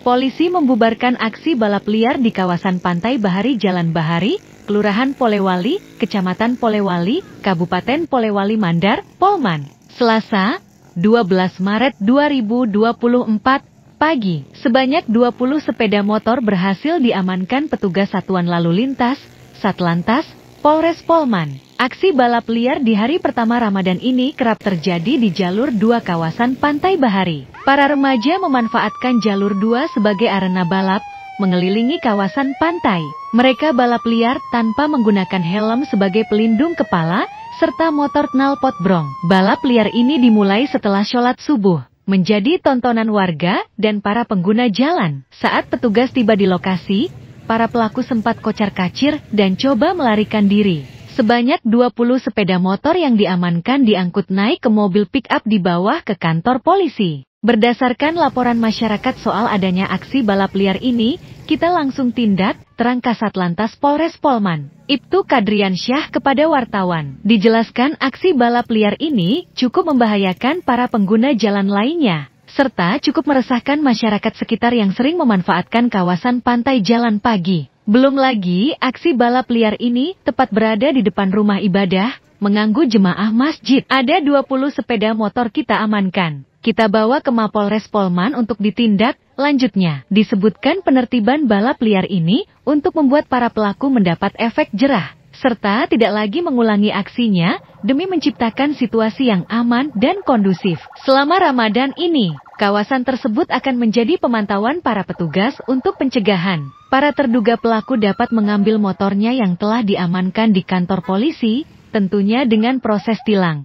Polisi membubarkan aksi balap liar di kawasan Pantai Bahari Jalan Bahari, Kelurahan Polewali, Kecamatan Polewali, Kabupaten Polewali Mandar, Polman. Selasa, 12 Maret 2024, pagi, sebanyak 20 sepeda motor berhasil diamankan petugas Satuan Lalu Lintas, Satlantas, Polres Polman. Aksi balap liar di hari pertama Ramadan ini kerap terjadi di jalur dua kawasan Pantai Bahari. Para remaja memanfaatkan jalur dua sebagai arena balap, mengelilingi kawasan pantai. Mereka balap liar tanpa menggunakan helm sebagai pelindung kepala, serta motor knalpot brong. Balap liar ini dimulai setelah sholat subuh menjadi tontonan warga dan para pengguna jalan. Saat petugas tiba di lokasi, para pelaku sempat kocar-kacir dan coba melarikan diri. Sebanyak 20 sepeda motor yang diamankan diangkut naik ke mobil pick-up di bawah ke kantor polisi. Berdasarkan laporan masyarakat soal adanya aksi balap liar ini, kita langsung tindak, terang Kasat Lantas Polres Polman. Ibtu Kadrian Syah kepada wartawan. Dijelaskan aksi balap liar ini cukup membahayakan para pengguna jalan lainnya, serta cukup meresahkan masyarakat sekitar yang sering memanfaatkan kawasan pantai jalan pagi. Belum lagi, aksi balap liar ini tepat berada di depan rumah ibadah, mengganggu jemaah masjid. Ada 20 sepeda motor kita amankan. Kita bawa ke Mapolres Polman untuk ditindak. Lanjutnya, disebutkan penertiban balap liar ini untuk membuat para pelaku mendapat efek jerah serta tidak lagi mengulangi aksinya demi menciptakan situasi yang aman dan kondusif. Selama Ramadan ini, kawasan tersebut akan menjadi pemantauan para petugas untuk pencegahan. Para terduga pelaku dapat mengambil motornya yang telah diamankan di kantor polisi, tentunya dengan proses tilang.